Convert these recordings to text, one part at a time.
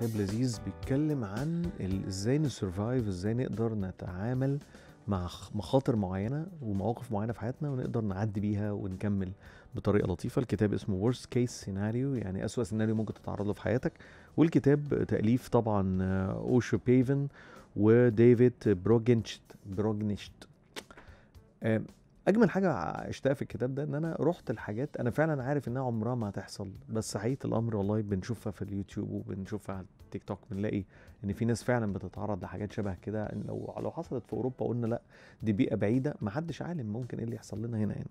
كتاب لذيذ بيتكلم عن ازاي نسرفايف ازاي نقدر نتعامل مع مخاطر معينه ومواقف معينه في حياتنا ونقدر نعدي بيها ونكمل بطريقه لطيفه الكتاب اسمه worst case scenario يعني اسوأ سيناريو ممكن تتعرض له في حياتك والكتاب تاليف طبعا اوشو بيفن وديفيد بروجنشت بروجنشت اجمل حاجه عشتها في الكتاب ده ان انا رحت الحاجات انا فعلا عارف انها عمرها ما هتحصل بس حقيقه الامر والله بنشوفها في اليوتيوب وبنشوفها على التيك توك بنلاقي ان في ناس فعلا بتتعرض لحاجات شبه كده لو لو حصلت في اوروبا قلنا لا دي بيئه بعيده ما حدش عالم ممكن ايه اللي يحصل لنا هنا هنا يعني.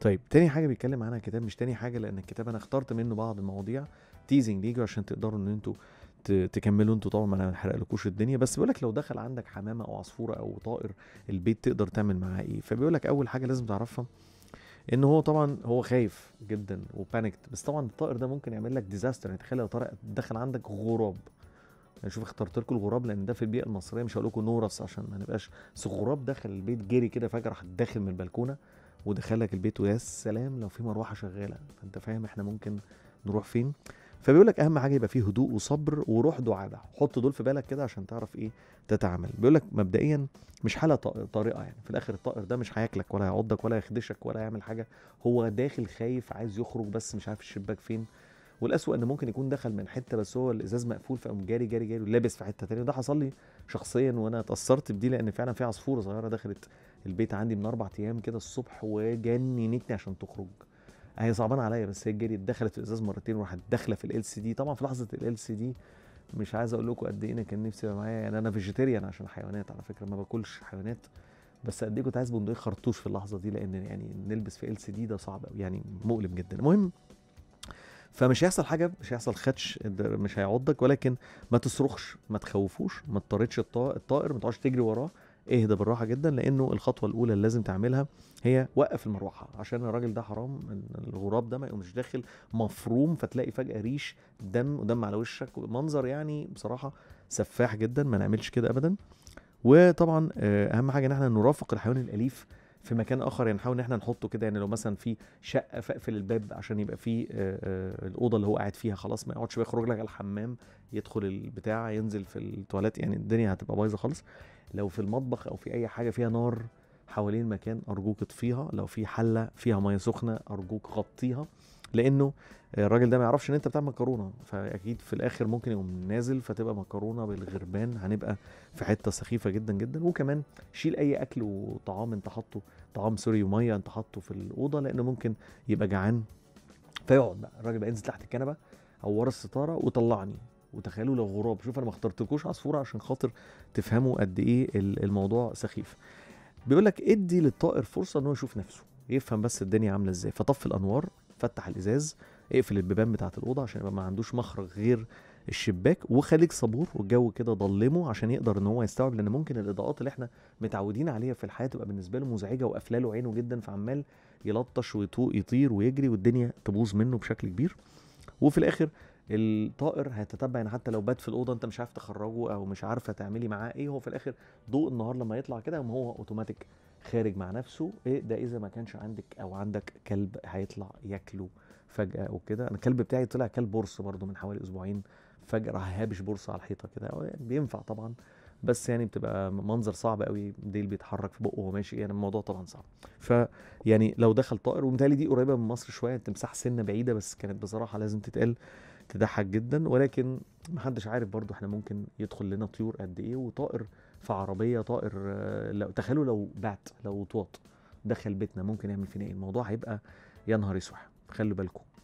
طيب تاني حاجه بيتكلم عنها الكتاب مش تاني حاجه لان الكتاب انا اخترت منه بعض المواضيع تيزنج ليجو عشان تقدروا ان انتوا تكملوا انتوا طبعا ما انا هحرقلكوش الدنيا بس بيقول لك لو دخل عندك حمامه او عصفوره او طائر البيت تقدر تعمل معاه ايه فبيقول لك اول حاجه لازم تعرفها ان هو طبعا هو خايف جدا وبانكت بس طبعا الطائر ده ممكن يعمل لك ديزاستر يعني تخيل لو طارق دخل عندك غراب يعني شوف اخترت لكم الغراب لان ده في البيئه المصريه مش هقول لكم نورس عشان ما نبقاش بس الغراب دخل البيت جري كده فجاه راح داخل من البلكونه ودخل لك البيت ويا سلام لو في مروحه شغاله فانت فاهم احنا ممكن نروح فين فبيقول لك اهم حاجه يبقى فيه هدوء وصبر وروح دعابه حط دول في بالك كده عشان تعرف ايه تتعامل بيقول لك مبدئيا مش حاله طارئه يعني في الاخر الطائر ده مش هياكلك ولا هيعضك ولا هيخدشك ولا هيعمل حاجه هو داخل خايف عايز يخرج بس مش عارف الشباك فين والاسوء ان ممكن يكون دخل من حته بس هو الازاز مقفول فقام جاري جاري جاري لابس في حته تانية ده حصل لي شخصيا وانا اتاثرت بدي لان فعلا في عصفوره صغيره دخلت البيت عندي من اربع ايام كده الصبح وجننتني عشان تخرج هي صعبان عليا بس هي جريت دخلت في الازاز مرتين وراحت داخله في ال سي دي طبعا في لحظه ال سي دي مش عايز اقول لكم قد ايه انا كان نفسي يبقى معايا يعني انا فيجيتيريان عشان حيوانات على فكره ما باكلش حيوانات بس قد ايه كنت عايز بندقيه خرطوش في اللحظه دي لان يعني نلبس في ال سي دي ده صعب قوي يعني مؤلم جدا المهم فمش هيحصل حاجه مش هيحصل خدش مش هيعضك ولكن ما تصرخش ما تخوفوش ما تطاردش الطائر ما تقعدش تجري وراه اهدى بالراحه جدا لانه الخطوه الاولى اللي لازم تعملها هي وقف المروحه عشان الراجل ده حرام الغراب ده ما يقومش داخل مفروم فتلاقي فجاه ريش دم ودم على وشك منظر يعني بصراحه سفاح جدا ما نعملش كده ابدا وطبعا آه، اهم حاجه ان احنا نرافق الحيوان الاليف في مكان اخر يعني نحاول ان احنا نحطه كده يعني لو مثلا في شقه فاقفل الباب عشان يبقى في آه، آه، الاوضه اللي هو قاعد فيها خلاص ما يقعدش بيخرج لك على الحمام يدخل البتاع ينزل في التواليت يعني الدنيا هتبقى بايظه خالص لو في المطبخ او في اي حاجه فيها نار حوالين المكان ارجوك اطفيها لو في حله فيها ميه سخنه ارجوك غطيها لانه الراجل ده ما يعرفش ان انت بتعمل مكرونه فاكيد في الاخر ممكن يقوم نازل فتبقى مكرونه بالغربان هنبقى في حته سخيفه جدا جدا وكمان شيل اي اكل وطعام انت حاطه طعام سوري وميه انت حاطه في الاوضه لانه ممكن يبقى جعان فيقعد بقى الراجل بقى ينزل تحت الكنبه او ورا الستاره وطلعني وتخيلوا لو غراب شوف انا ما اخترتلكوش عصفوره عشان خاطر تفهموا قد ايه الموضوع سخيف بيقول لك ادي للطائر فرصه ان هو يشوف نفسه يفهم بس الدنيا عامله ازاي فطفي الانوار فتح الازاز اقفل البيبان بتاعه الاوضه عشان يبقى ما عندوش مخرج غير الشباك وخليك صبور والجو كده ضلمه عشان يقدر ان هو يستوعب لان ممكن الاضاءات اللي احنا متعودين عليها في الحياه تبقى بالنسبه له مزعجه وقافله له عينه جدا فعمال يلطش ويطوق يطير ويجري والدنيا تبوظ منه بشكل كبير وفي الاخر الطائر هيتتبع يعني حتى لو بات في الاوضه انت مش عارف تخرجه او مش عارفه تعملي معاه ايه هو في الاخر ضوء النهار لما يطلع كده هو اوتوماتيك خارج مع نفسه ايه ده اذا ما كانش عندك او عندك كلب هيطلع ياكله فجاه وكده انا الكلب بتاعي طلع كلب برص برده من حوالي اسبوعين فجاه راح هابش برص على الحيطه كده بينفع طبعا بس يعني بتبقى منظر صعب قوي ديل بيتحرك في بقه وهو ماشي يعني الموضوع طبعا صعب فيعني لو دخل طائر ومتهيألي دي قريبه من مصر شويه تمساح سنه بعيده بس كانت بصراحه لازم تتقال تضحك جدا ولكن محدش عارف برضو احنا ممكن يدخل لنا طيور قد ايه وطائر في عربيه طائر آه، لو تخيلوا لو بعت لو طوط دخل بيتنا ممكن يعمل فينا ايه الموضوع هيبقى يا نهار اسود خلوا بالكم